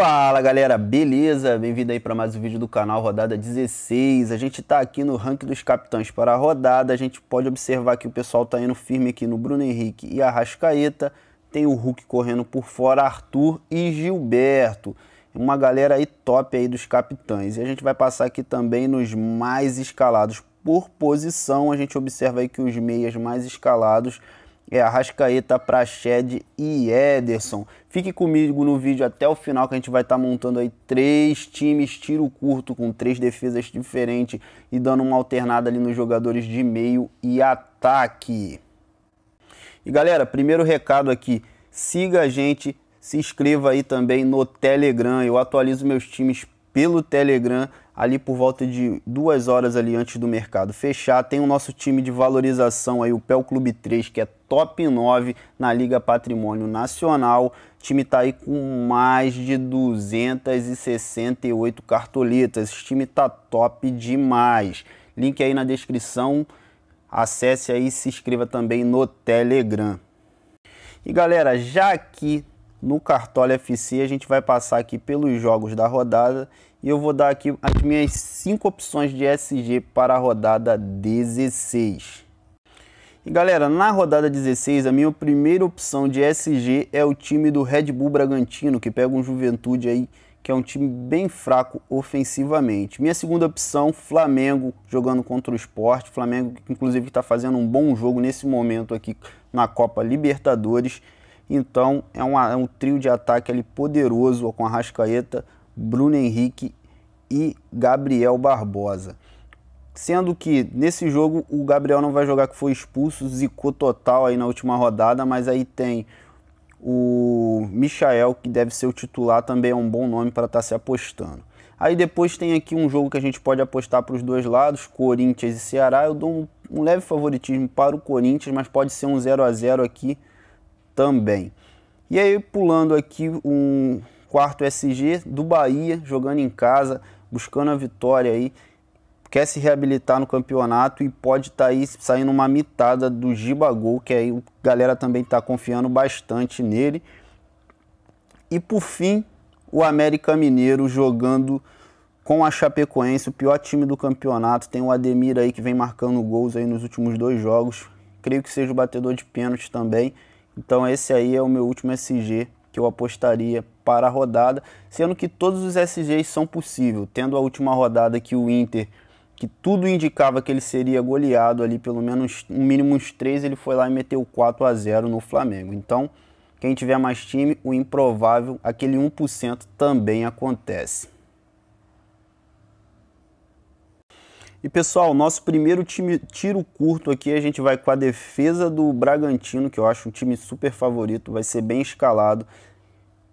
Fala galera, beleza? Bem-vindo aí para mais um vídeo do canal Rodada 16. A gente está aqui no ranking dos capitães para a rodada. A gente pode observar que o pessoal está indo firme aqui no Bruno Henrique e Arrascaeta. Tem o Hulk correndo por fora, Arthur e Gilberto. Uma galera aí top aí dos capitães. E a gente vai passar aqui também nos mais escalados por posição. A gente observa aí que os meias mais escalados é Arrascaeta, Prached e Ederson. Fique comigo no vídeo até o final que a gente vai estar tá montando aí três times tiro curto com três defesas diferentes e dando uma alternada ali nos jogadores de meio e ataque. E galera, primeiro recado aqui, siga a gente, se inscreva aí também no Telegram, eu atualizo meus times pelo Telegram ali por volta de duas horas ali antes do mercado fechar. Tem o nosso time de valorização aí, o PEL Clube 3, que é top 9 na Liga Patrimônio Nacional. O time está aí com mais de 268 cartoletas. Esse time tá top demais. Link aí na descrição. Acesse aí e se inscreva também no Telegram. E galera, já aqui no Cartola FC a gente vai passar aqui pelos jogos da rodada e eu vou dar aqui as minhas cinco opções de SG para a rodada 16. E galera, na rodada 16, a minha primeira opção de SG é o time do Red Bull Bragantino, que pega um Juventude aí, que é um time bem fraco ofensivamente. Minha segunda opção, Flamengo, jogando contra o esporte. Flamengo, inclusive está fazendo um bom jogo nesse momento aqui na Copa Libertadores. Então, é, uma, é um trio de ataque ali poderoso com a Rascaeta, Bruno Henrique e Gabriel Barbosa. Sendo que nesse jogo o Gabriel não vai jogar, que foi expulso, zicou total aí na última rodada, mas aí tem o Michael, que deve ser o titular, também é um bom nome para estar tá se apostando. Aí depois tem aqui um jogo que a gente pode apostar para os dois lados, Corinthians e Ceará. Eu dou um, um, leve favoritismo para o Corinthians, mas pode ser um 0 a 0 aqui também. E aí pulando aqui um, Quarto, SG do Bahia, jogando em casa, buscando a vitória aí. Quer se reabilitar no campeonato e pode estar tá aí saindo uma mitada do Gibagol, que aí a galera também está confiando bastante nele. E por fim, o América Mineiro jogando com a Chapecoense, o pior time do campeonato. Tem o Ademir aí que vem marcando gols aí nos últimos dois jogos. Creio que seja o batedor de pênalti também. Então esse aí é o meu último SG que eu apostaria para a rodada, sendo que todos os SGs são possíveis, tendo a última rodada que o Inter, que tudo indicava que ele seria goleado ali pelo menos um mínimo uns três, ele foi lá e meteu 4 a 0 no Flamengo. Então, quem tiver mais time, o improvável, aquele 1% também acontece. E pessoal, nosso primeiro time tiro curto aqui, a gente vai com a defesa do Bragantino, que eu acho um time super favorito, vai ser bem escalado.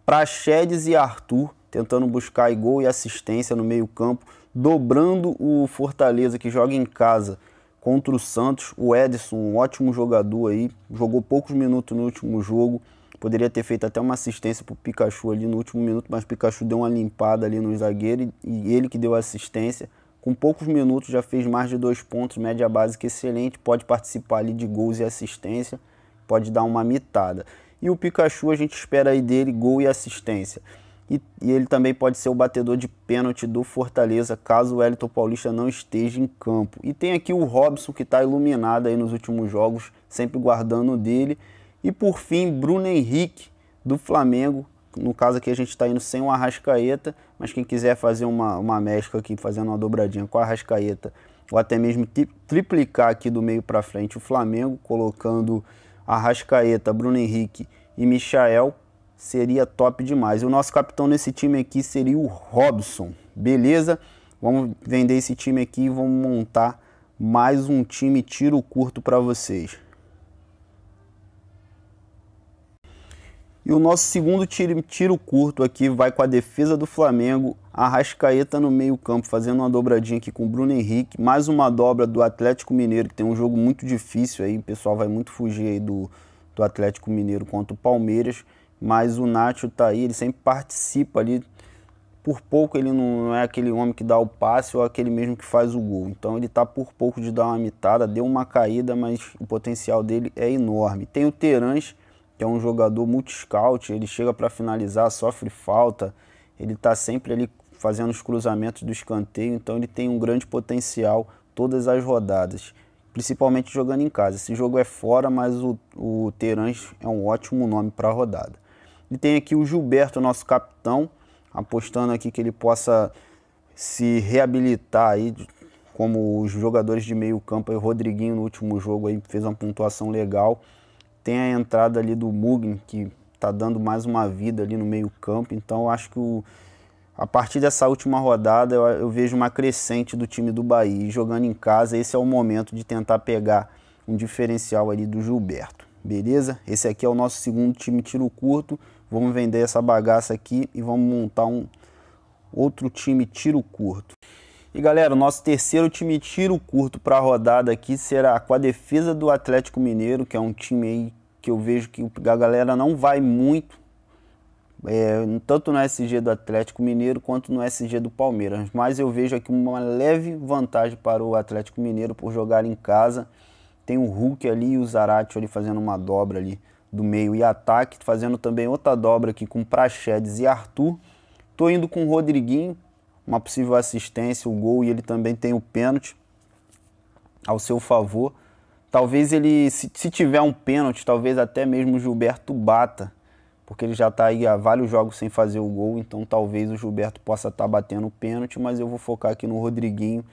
Praxedes e Arthur tentando buscar gol e assistência no meio-campo, dobrando o Fortaleza que joga em casa contra o Santos. O Edson, um ótimo jogador aí, jogou poucos minutos no último jogo. Poderia ter feito até uma assistência para o Pikachu ali no último minuto, mas o Pikachu deu uma limpada ali no zagueiro e ele que deu a assistência. Com poucos minutos já fez mais de dois pontos, média básica excelente, pode participar ali de gols e assistência, pode dar uma mitada. E o Pikachu, a gente espera aí dele gol e assistência. E, e ele também pode ser o batedor de pênalti do Fortaleza, caso o Elito Paulista não esteja em campo. E tem aqui o Robson, que está iluminado aí nos últimos jogos, sempre guardando dele. E por fim, Bruno Henrique, do Flamengo, no caso aqui a gente está indo sem o Arrascaeta, mas quem quiser fazer uma, uma mescla aqui, fazendo uma dobradinha com o Arrascaeta, ou até mesmo triplicar aqui do meio para frente o Flamengo, colocando Arrascaeta, Bruno Henrique e Michael seria top demais. O nosso capitão nesse time aqui seria o Robson, beleza? Vamos vender esse time aqui e vamos montar mais um time tiro curto para vocês. E o nosso segundo tiro, tiro curto aqui vai com a defesa do Flamengo. Arrascaeta no meio-campo, fazendo uma dobradinha aqui com o Bruno Henrique. Mais uma dobra do Atlético Mineiro, que tem um jogo muito difícil aí. O pessoal vai muito fugir aí do, do Atlético Mineiro contra o Palmeiras. Mas o Nacho tá aí, ele sempre participa ali. Por pouco ele não é aquele homem que dá o passe ou aquele mesmo que faz o gol. Então ele tá por pouco de dar uma mitada, deu uma caída, mas o potencial dele é enorme. Tem o Terans que é um jogador multi-scout, ele chega para finalizar, sofre falta, ele está sempre ali fazendo os cruzamentos do escanteio, então ele tem um grande potencial todas as rodadas, principalmente jogando em casa. Esse jogo é fora, mas o, o Terans é um ótimo nome para a rodada. E tem aqui o Gilberto, nosso capitão, apostando aqui que ele possa se reabilitar aí, como os jogadores de meio campo, o Rodriguinho no último jogo aí fez uma pontuação legal tem a entrada ali do Mugni, que está dando mais uma vida ali no meio campo. Então acho que o, a partir dessa última rodada eu, eu, vejo uma crescente do time do Bahia. E jogando em casa, esse é o momento de tentar pegar um diferencial ali do Gilberto. Beleza? Esse aqui é o nosso segundo time tiro curto. Vamos vender essa bagaça aqui e vamos montar um outro time tiro curto. E galera, o nosso terceiro time tiro curto para a rodada aqui será com a defesa do Atlético Mineiro, que é um time aí que eu vejo que a galera não vai muito, é, tanto no SG do Atlético Mineiro quanto no SG do Palmeiras. Mas eu vejo aqui uma leve vantagem para o Atlético Mineiro por jogar em casa. Tem o Hulk ali e o Zarate ali fazendo uma dobra ali do meio e ataque, fazendo também outra dobra aqui com Praxedes e Arthur. Tô indo com o Rodriguinho uma possível assistência, o gol e ele também tem o pênalti ao seu favor. Talvez ele, se, se tiver um pênalti, talvez até mesmo o Gilberto bata, porque ele já está aí há vários jogos sem fazer o gol, então talvez o Gilberto possa estar tá batendo o pênalti, mas eu vou focar aqui no Rodriguinho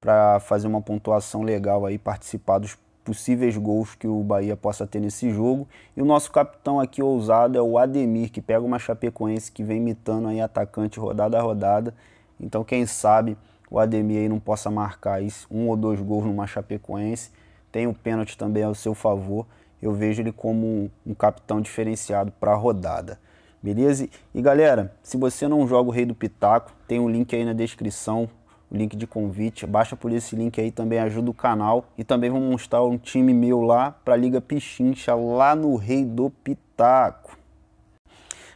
para fazer uma pontuação legal aí, participar dos possíveis gols que o Bahia possa ter nesse jogo. E o nosso capitão aqui ousado é o Ademir, que pega uma Chapecoense que vem imitando aí atacante rodada a rodada então, quem sabe o Ademir aí não possa marcar um ou dois gols numa Chapecoense. Tem o pênalti também ao seu favor. Eu vejo ele como um capitão diferenciado para a rodada. Beleza? E galera, se você não joga o Rei do Pitaco, tem um link aí na descrição, o link de convite. Baixa por esse link aí também, ajuda o canal. E também vou mostrar um time meu lá para a Liga Pichincha, lá no Rei do Pitaco.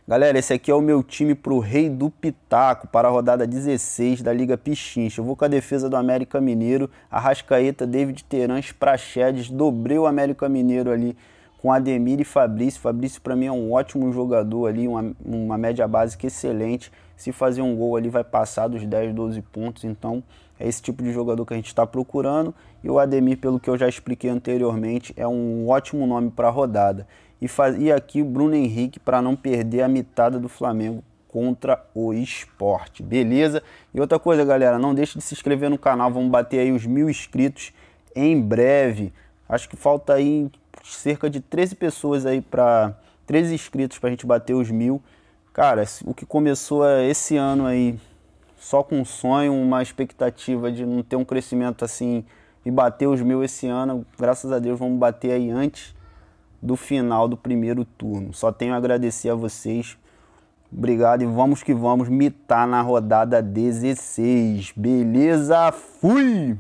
Galera, esse aqui é o meu time pro Rei do Pitaco, para a rodada 16 da Liga Pichincha. Eu vou com a defesa do América Mineiro, Arrascaeta, David Terans, Praxedes, dobrei o América Mineiro ali com Ademir e Fabrício. Fabrício para mim é um ótimo jogador ali, uma, uma média básica excelente. Se fazer um gol ali vai passar dos 10, 12 pontos, então é esse tipo de jogador que a gente está procurando. E o Ademir, pelo que eu já expliquei anteriormente, é um ótimo nome para a rodada e fazia aqui o Bruno Henrique para não perder a mitada do Flamengo contra o esporte, beleza? E outra coisa, galera, não deixe de se inscrever no canal, vamos bater aí os mil inscritos em breve. Acho que falta aí cerca de 13 pessoas aí para 13 inscritos para a gente bater os mil. Cara, o que começou é esse ano aí só com um sonho, uma expectativa de não ter um crescimento assim e bater os mil esse ano, graças a Deus vamos bater aí antes do final do primeiro turno. Só tenho a agradecer a vocês. Obrigado e vamos que vamos mitar na rodada 16. Beleza? Fui!